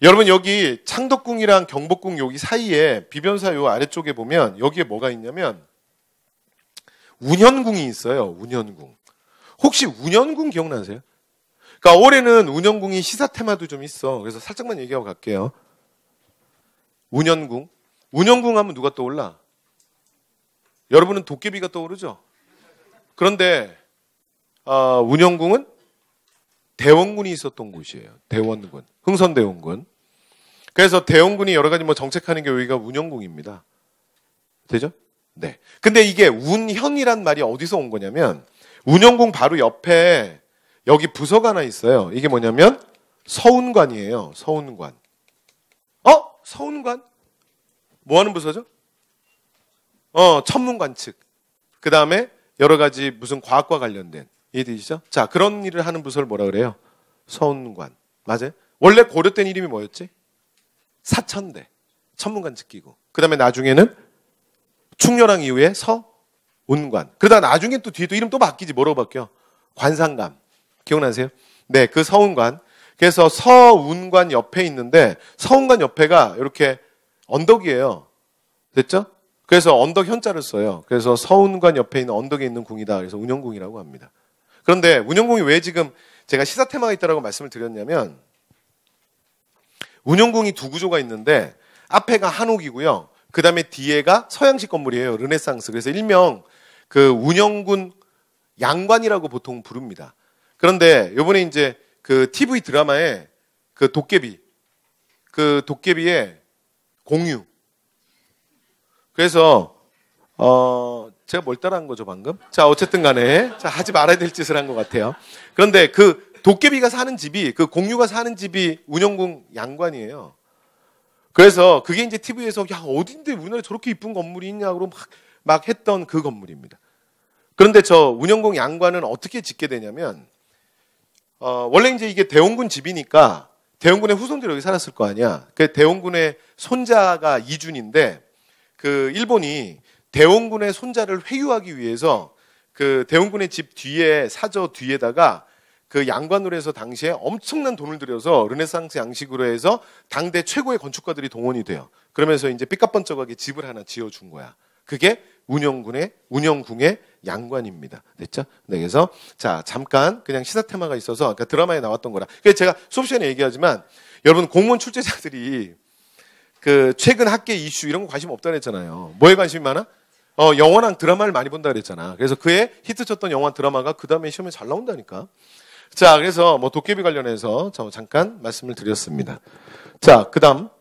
여러분 여기 창덕궁이랑 경복궁 여기 사이에 비변사 요 아래쪽에 보면 여기에 뭐가 있냐면 운현궁이 있어요. 운현궁. 혹시 운현궁 기억나세요? 그러니까 올해는 운현궁이 시사 테마도 좀 있어. 그래서 살짝만 얘기하고 갈게요. 운현궁. 운현궁 하면 누가 떠올라? 여러분은 도깨비가 떠오르죠? 그런데 어, 운현궁은 대원군이 있었던 곳이에요. 대원군. 흥선대원군. 그래서 대원군이 여러 가지 뭐 정책하는 게 여기가 운영궁입니다. 되죠? 네. 근데 이게 운현이란 말이 어디서 온 거냐면 운영궁 바로 옆에 여기 부서가 하나 있어요. 이게 뭐냐면 서운관이에요. 서운관. 어? 서운관? 뭐 하는 부서죠? 어, 천문관측. 그 다음에 여러 가지 무슨 과학과 관련된. 이해되시죠? 자, 그런 일을 하는 부서를 뭐라 그래요? 서운관. 맞아요? 원래 고려된 이름이 뭐였지? 사천대. 천문관 지키고. 그 다음에 나중에는 충렬왕 이후에 서운관. 그러다 나중에 또 뒤에 또 이름 또 바뀌지. 뭐라고 바뀌어? 관상감. 기억나세요? 네, 그 서운관. 그래서 서운관 옆에 있는데 서운관 옆에가 이렇게 언덕이에요. 됐죠? 그래서 언덕 현자를 써요. 그래서 서운관 옆에 있는 언덕에 있는 궁이다. 그래서 운영궁이라고 합니다. 그런데 운영공이 왜 지금 제가 시사 테마가 있다라고 말씀을 드렸냐면 운영공이 두 구조가 있는데 앞에가 한옥이고요. 그 다음에 뒤에가 서양식 건물이에요. 르네상스. 그래서 일명 그 운영군 양관이라고 보통 부릅니다. 그런데 요번에 이제 그 TV 드라마에 그 도깨비, 그 도깨비의 공유. 그래서, 어, 제가 뭘 따라한 거죠, 방금? 자, 어쨌든 간에. 자, 하지 말아야 될 짓을 한 것 같아요. 그런데 그 도깨비가 사는 집이, 그 공유가 사는 집이 운영궁 양관이에요. 그래서 그게 이제 TV에서 야, 어딘데 우리나라에 저렇게 이쁜 건물이 있냐고 막, 막 했던 그 건물입니다. 그런데 저 운영궁 양관은 어떻게 짓게 되냐면, 어, 원래 이제 이게 대원군 집이니까 대원군의 후손들이 여기 살았을 거 아니야. 그 대원군의 손자가 이준인데, 그 일본이 대원군의 손자를 회유하기 위해서 그 대원군의 집 뒤에 사저 뒤에다가 그 양관으로에서 당시에 엄청난 돈을 들여서 르네상스 양식으로 해서 당대 최고의 건축가들이 동원이 돼요. 그러면서 이제 삐까뻔쩍하게 집을 하나 지어준 거야. 그게 운영군의 운영궁의 양관입니다. 됐죠? 네, 그래서 자 잠깐 그냥 시사 테마가 있어서 그러니까 드라마에 나왔던 거라. 그 제가 수업 시간에 얘기하지만 여러분 공무원 출제자들이 그 최근 학계 이슈 이런 거 관심 없다 그랬잖아요. 뭐에 관심이 많아? 어, 영화랑 드라마를 많이 본다 그랬잖아. 그래서 그의 히트쳤던 영화 드라마가 그 다음에 시험에 잘 나온다니까. 자, 그래서 뭐 도깨비 관련해서 잠깐 말씀을 드렸습니다. 자, 그 다음.